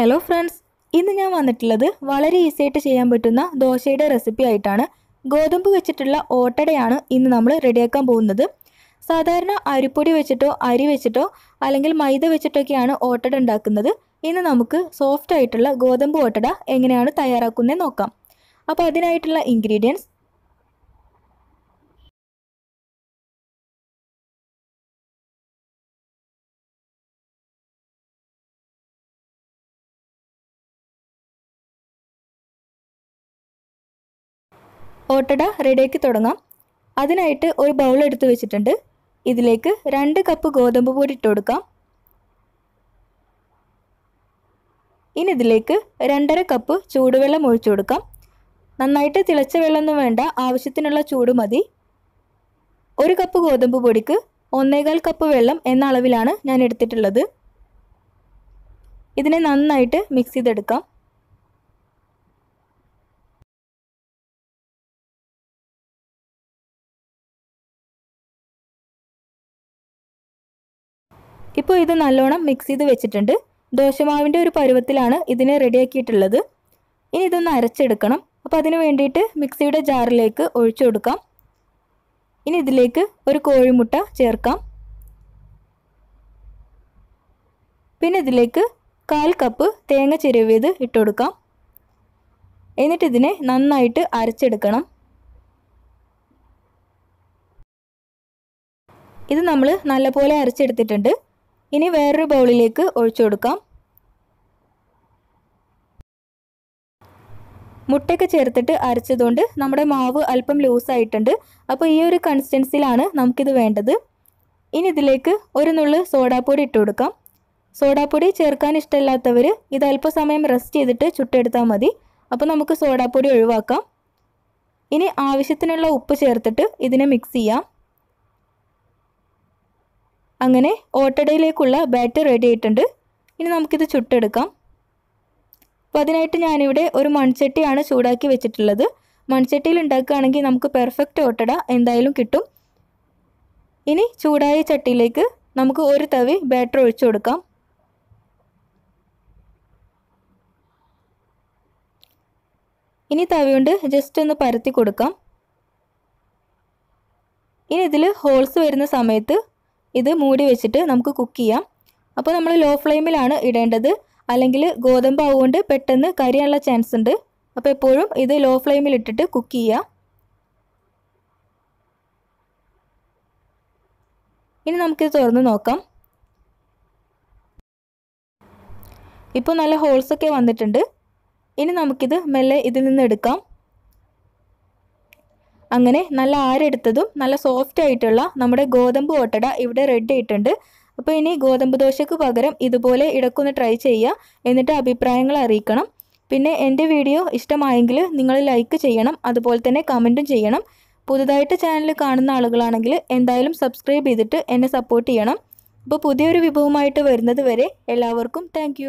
hello friends ഇന്ന് ഞാൻ വന്നിട്ടുള്ളത് വളരെ ഈസി ആയിട്ട് ചെയ്യാൻ പറ്റുന്ന ദോശയുടെ റെസിപ്പി ആയിട്ടാണ് ഗോതമ്പ് വെച്ചിട്ടുള്ള ഓട്ടടയാണ് ഇന്ന് നമ്മൾ റെഡിയാക്കാൻ പോകുന്നത് സാധാരണ അരിപ്പൊടി വെച്ചിട്ടോ അരി വെച്ചിട്ടോ അല്ലെങ്കിൽ മൈദ വെച്ചിട്ടൊക്കെയാണ് ഓട്ടട ഉണ്ടാക്കുന്നത് ഇന്ന് നമുക്ക് സോഫ്റ്റ് ആയിട്ടുള്ള ഗോതമ്പ് ഓട്ടട എങ്ങനെയാണ് തയ്യാറാക്കുന്നത് നോക്കാം അപ്പോൾ അതിനായിട്ടുള്ള ഇൻഗ്രീഡിയൻസ് ഓട്ടട റെഡിയാക്കി തുടങ്ങാം അതിനായിട്ട് ഒരു ബൗൾ എടുത്തു വെച്ചിട്ടുണ്ട് ഇതിലേക്ക് രണ്ട് കപ്പ് ഗോതമ്പ് പൊടി ഇട്ട് കൊടുക്കാം ഇനി ഇതിലേക്ക് രണ്ടര കപ്പ് ചൂടുവെള്ളം ഒഴിച്ചു കൊടുക്കാം നന്നായിട്ട് തിളച്ച വെള്ളമൊന്നും വേണ്ട ആവശ്യത്തിനുള്ള ചൂട് മതി ഒരു കപ്പ് ഗോതമ്പ് പൊടിക്ക് ഒന്നേകാൽ കപ്പ് വെള്ളം എന്ന അളവിലാണ് ഞാൻ എടുത്തിട്ടുള്ളത് ഇതിനെ നന്നായിട്ട് മിക്സ് ചെയ്തെടുക്കാം ഇപ്പോൾ ഇത് നല്ലോണം മിക്സ് ചെയ്ത് വെച്ചിട്ടുണ്ട് ദോശമാവിൻ്റെ ഒരു പരുവത്തിലാണ് ഇതിനെ റെഡിയാക്കിയിട്ടുള്ളത് ഇനി ഇതൊന്ന് അരച്ചെടുക്കണം അപ്പോൾ അതിന് വേണ്ടിയിട്ട് മിക്സിയുടെ ജാറിലേക്ക് ഒഴിച്ചു കൊടുക്കാം ഇനി ഇതിലേക്ക് ഒരു കോഴിമുട്ട ചേർക്കാം പിന്നെ ഇതിലേക്ക് കാൽ കപ്പ് തേങ്ങ ചിരവിയത് ഇട്ട് കൊടുക്കാം എന്നിട്ട് ഇതിനെ നന്നായിട്ട് അരച്ചെടുക്കണം ഇത് നമ്മൾ നല്ലപോലെ അരച്ചെടുത്തിട്ടുണ്ട് ഇനി വേറൊരു ബൗളിലേക്ക് ഒഴിച്ചു കൊടുക്കാം മുട്ടയൊക്കെ ചേർത്തിട്ട് അരച്ചതുകൊണ്ട് നമ്മുടെ മാവ് അല്പം ലൂസായിട്ടുണ്ട് അപ്പോൾ ഈ ഒരു കൺസിസ്റ്റൻസിയിലാണ് നമുക്കിത് വേണ്ടത് ഇനി ഇതിലേക്ക് ഒരു നുള്ള് സോഡാപ്പൊടി ഇട്ട് കൊടുക്കാം സോഡാപ്പൊടി ചേർക്കാൻ ഇഷ്ടമില്ലാത്തവർ ഇത് അല്പസമയം റെസ്റ്റ് ചെയ്തിട്ട് ചുട്ടെടുത്താൽ മതി അപ്പോൾ നമുക്ക് സോഡാപ്പൊടി ഒഴിവാക്കാം ഇനി ആവശ്യത്തിനുള്ള ഉപ്പ് ചേർത്തിട്ട് ഇതിനെ മിക്സ് ചെയ്യാം അങ്ങനെ ഓട്ടടയിലേക്കുള്ള ബാറ്റർ റെഡി ആയിട്ടുണ്ട് ഇനി നമുക്കിത് ചുട്ടെടുക്കാം അപ്പോൾ അതിനായിട്ട് ഞാനിവിടെ ഒരു മൺചട്ടിയാണ് ചൂടാക്കി വെച്ചിട്ടുള്ളത് മൺചട്ടിയിൽ ഉണ്ടാക്കുകയാണെങ്കിൽ നമുക്ക് പെർഫെക്റ്റ് ഓട്ടട എന്തായാലും കിട്ടും ഇനി ചൂടായ ചട്ടിയിലേക്ക് നമുക്ക് ഒരു തവി ബാറ്റർ ഒഴിച്ചു കൊടുക്കാം ഇനി തവി കൊണ്ട് ജസ്റ്റ് ഒന്ന് പരത്തി കൊടുക്കാം ഇനി ഇതിൽ ഹോൾസ് വരുന്ന സമയത്ത് ഇത് മൂടി വെച്ചിട്ട് നമുക്ക് കുക്ക് ചെയ്യാം അപ്പോൾ നമ്മൾ ലോ ഫ്ലെയിമിലാണ് ഇടേണ്ടത് അല്ലെങ്കിൽ ഗോതമ്പ് ആവുകൊണ്ട് പെട്ടെന്ന് കരിയാനുള്ള ചാൻസ് ഉണ്ട് അപ്പോൾ എപ്പോഴും ഇത് ലോ ഫ്ലെയിമിൽ ഇട്ടിട്ട് കുക്ക് ചെയ്യാം ഇനി നമുക്കിത് തുറന്ന് നോക്കാം ഇപ്പോൾ നല്ല ഹോൾസൊക്കെ വന്നിട്ടുണ്ട് ഇനി നമുക്കിത് മെല്ലെ ഇതിൽ നിന്ന് എടുക്കാം അങ്ങനെ നല്ല ആരെടുത്തതും നല്ല സോഫ്റ്റ് ആയിട്ടുള്ള നമ്മുടെ ഗോതമ്പ് ഓട്ടട ഇവിടെ റെഡി ആയിട്ടുണ്ട് അപ്പോൾ ഇനി ഗോതമ്പ് ദോശയ്ക്ക് പകരം ഇതുപോലെ ഇടയ്ക്കൊന്ന് ട്രൈ ചെയ്യുക എന്നിട്ട് അഭിപ്രായങ്ങൾ അറിയിക്കണം പിന്നെ എൻ്റെ വീഡിയോ ഇഷ്ടമായെങ്കിൽ നിങ്ങൾ ലൈക്ക് ചെയ്യണം അതുപോലെ തന്നെ കമൻറ്റും ചെയ്യണം പുതുതായിട്ട് ചാനൽ കാണുന്ന ആളുകളാണെങ്കിൽ എന്തായാലും സബ്സ്ക്രൈബ് ചെയ്തിട്ട് എന്നെ സപ്പോർട്ട് ചെയ്യണം അപ്പോൾ പുതിയൊരു വിഭവമായിട്ട് വരുന്നത് വരെ എല്ലാവർക്കും താങ്ക്